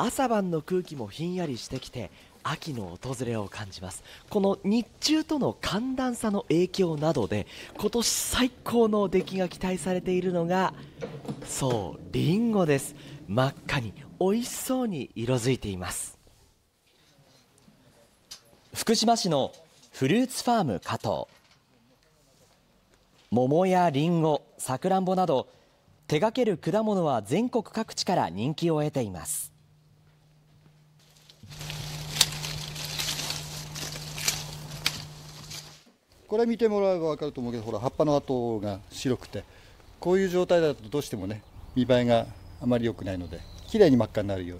朝晩の空気もひんやりしてきて秋の訪れを感じますこの日中との寒暖差の影響などで今年最高の出来が期待されているのがそうりんごです真っ赤に美味しそうに色づいています福島市のフルーツファーム加藤桃やリンゴさくらんぼなど手掛ける果物は全国各地から人気を得ていますこれ見てもらえば分かると思うけどほら葉っぱの跡が白くてこういう状態だとどうしてもね見栄えがあまり良くないのできれいに真っ赤になるよう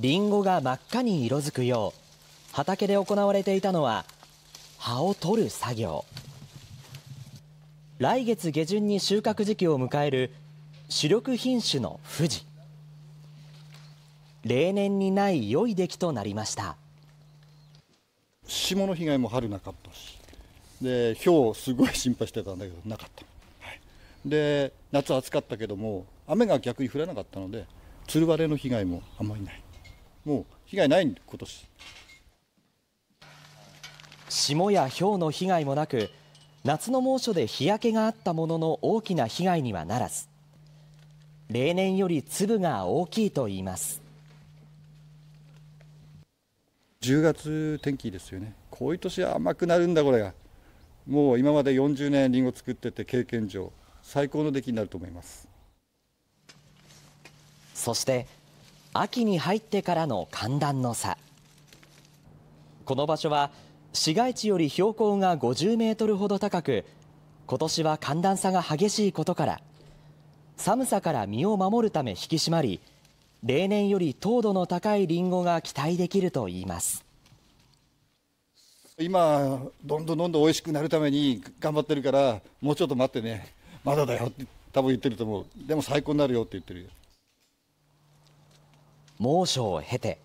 にりんごが真っ赤に色づくよう畑で行われていたのは葉を取る作業来月下旬に収穫時期を迎える主力品種の富士例年にない良い出来となりました霜の被害も春なかったしで氷すごい心配してたんだけどなかった、はい、で夏暑かったけども雨が逆に降らなかったのでつる割れの被害もあんまりないもう被害ない今年霜や氷の被害もなく夏の猛暑で日焼けがあったものの大きな被害にはならず例年より粒が大きいといいます10月天気ですよねこういう年は甘くなるんだこれがもう今まで40年りんご作ってて経験上最高の出来になると思いますそして秋に入ってからの寒暖の差この場所は市街地より標高が50メートルほど高く今年は寒暖差が激しいことから寒さから身を守るため引き締まり例年より糖度の高いリンゴが期待できるといいます今どんどんどんどん美味しくなるために頑張ってるからもうちょっと待ってねまだだよって多分言ってると思うでも最高になるよって言ってる猛暑を経て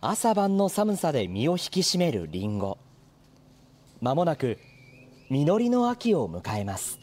朝晩の寒さで身を引き締めるりんごまもなく実りの秋を迎えます